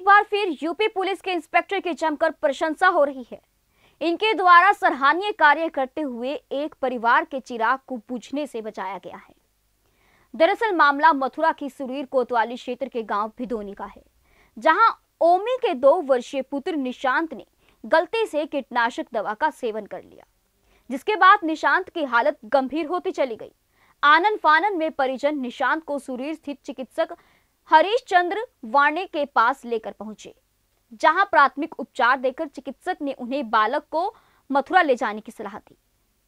एक बार फिर UP police के इंस्पेक्टर की जमकर प्रशंसा हो रही है इनके द्वारा सराहनीय कार्य करते हुए एक परिवार के चिराग को बुझने से बचाया गया है दरअसल मामला मथुरा की सुरीर कोतवाली क्षेत्र के गांव भिदोनी का है जहां ओमी के दो वर्षीय पुत्र निशांत ने गलती से कीटनाशक दवा का सेवन कर लिया जिसके बाद निशांत की हालत गंभीर होती चली गई आनंद फानन में परिजन निशांत को सुरीर स्थित चिकित्सक हरीश चंद्र वाणे के पास लेकर पहुंचे जहां प्राथमिक उपचार देकर चिकित्सक ने उन्हें बालक को मथुरा ले जाने की सलाह दी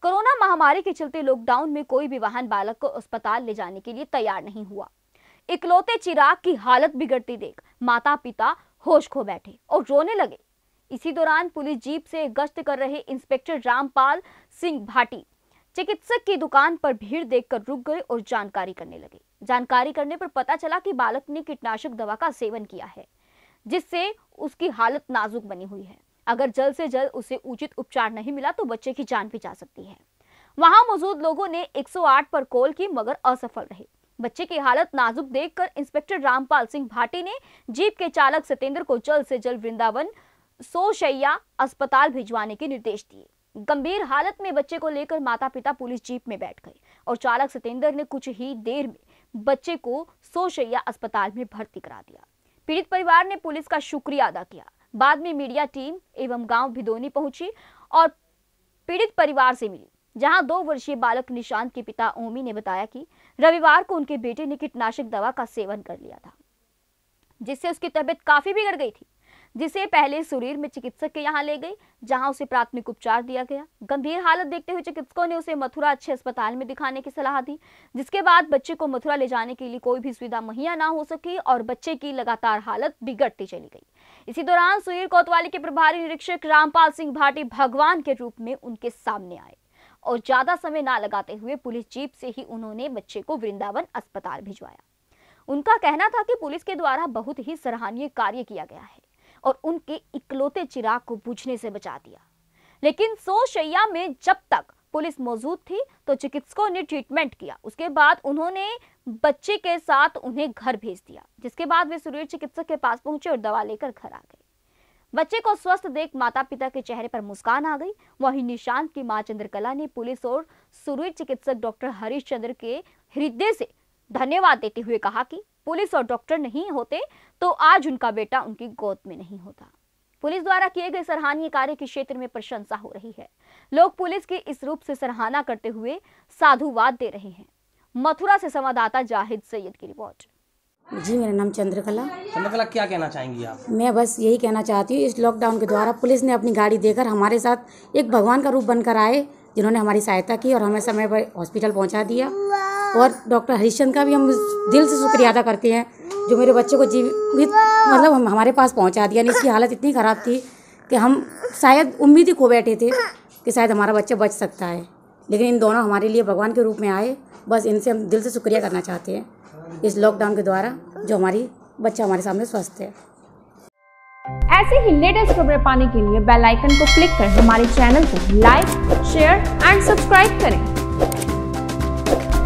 कोरोना महामारी के चलते लॉकडाउन में कोई भी वाहन बालक को अस्पताल ले जाने के लिए तैयार नहीं हुआ इकलौते चिराग की हालत बिगड़ती देख माता पिता होश खो बैठे और रोने लगे इसी दौरान पुलिस जीप से गश्त कर रहे इंस्पेक्टर रामपाल सिंह भाटी चिकित्सक की दुकान पर भीड़ देखकर रुक गए और जानकारी करने लगे जानकारी करने पर पता चला कि बालक ने कीटनाशक दवा का सेवन किया है जिससे उसकी हालत नाजुक बनी हुई है अगर जल्द से जल्द उसे उचित उपचार नहीं मिला तो बच्चे की जान भी जा सकती है वहां मौजूद लोगों ने 108 पर कॉल की मगर असफल रहे बच्चे की हालत नाजुक देखकर इंस्पेक्टर रामपाल सिंह भाटी ने जीप के चालक सतेंद्र को जल्द से जल्द वृंदावन सोशैया अस्पताल भिजवाने के निर्देश दिए गंभीर हालत में बच्चे को लेकर माता पिता पुलिस जीप में बैठ गए और चालक सतेंद्र ने कुछ ही देर में बच्चे को सोशैया अस्पताल में भर्ती करा दिया पीड़ित परिवार ने पुलिस का शुक्रिया अदा किया बाद में मीडिया टीम एवं गांव भिदोनी पहुंची और पीड़ित परिवार से मिली जहां दो वर्षीय बालक निशांत के पिता ओमी ने बताया कि रविवार को उनके बेटे ने कीटनाशक दवा का सेवन कर लिया था जिससे उसकी तबीयत काफी बिगड़ गई थी जिसे पहले सुरीर में चिकित्सक के यहाँ ले गई जहाँ उसे प्राथमिक उपचार दिया गया गंभीर हालत देखते हुए चिकित्सकों ने उसे मथुरा अच्छे अस्पताल में दिखाने की सलाह दी जिसके बाद बच्चे को मथुरा ले जाने के लिए कोई भी सुविधा मुहैया ना हो सकी और बच्चे की लगातार हालत बिगड़ती चली गई इसी दौरान सुरीर कोतवाली के प्रभारी निरीक्षक रामपाल सिंह भाटी भगवान के रूप में उनके सामने आए और ज्यादा समय ना लगाते हुए पुलिस जीप से ही उन्होंने बच्चे को वृंदावन अस्पताल भिजवाया उनका कहना था कि पुलिस के द्वारा बहुत ही सराहनीय कार्य किया गया है और उनके इकलौते चिराग को बुझने से बचा दिया लेकिन सो शैया में जब तक पुलिस मौजूद थी तो चिकित्सकों ने ट्रीटमेंट किया उसके बाद उन्होंने बच्चे के साथ उन्हें घर भेज दिया जिसके बाद वे सुरेश चिकित्सक के पास पहुंचे और दवा लेकर घर आ गए बच्चे को स्वस्थ देख माता पिता के चेहरे पर मुस्कान आ गई वहीं निशांत की मां चंद्रकला ने पुलिस और सुरेश चिकित्सक डॉक्टर हरीश चंद्र के हृदय से धन्यवाद देते हुए कहा कि पुलिस और डॉक्टर नहीं होते तो आज उनका बेटा उनकी गोद में नहीं होता पुलिस द्वारा किए गए सराहनीय कार्य के क्षेत्र में प्रशंसा हो रही है लोग पुलिस के इस रूप से सराहना करते हुए साधुवाद दे रहे हैं मथुरा से संवाददाता जाहिद सैयद की रिपोर्ट जी मेरा नाम चंद्रकला चंद्रकला क्या कहना चाहेंगी आप मैं बस यही कहना चाहती हूँ इस लॉकडाउन के द्वारा पुलिस ने अपनी गाड़ी देकर हमारे साथ एक भगवान का रूप बनकर आए जिन्होंने हमारी सहायता की और हमें समय पर हॉस्पिटल पहुँचा दिया और डॉक्टर हरीशचंद्र का भी हम दिल से शुक्रिया अदा करते हैं जो मेरे बच्चे को जीवित मतलब हम हमारे पास पहुंचा दिया इसकी हालत इतनी ख़राब थी कि हम शायद उम्मीद ही खो बैठे थे कि शायद हमारा बच्चा बच सकता है लेकिन इन दोनों हमारे लिए भगवान के रूप में आए बस इनसे हम दिल से शुक्रिया करना चाहते हैं इस लॉकडाउन के द्वारा जो हमारी बच्चा हमारे सामने स्वस्थ है ऐसे ही लेटेस्ट खबरें पाने के लिए बेल आइकन को क्लिक कर हमारे चैनल को लाइक शेयर एंड सब्सक्राइब करें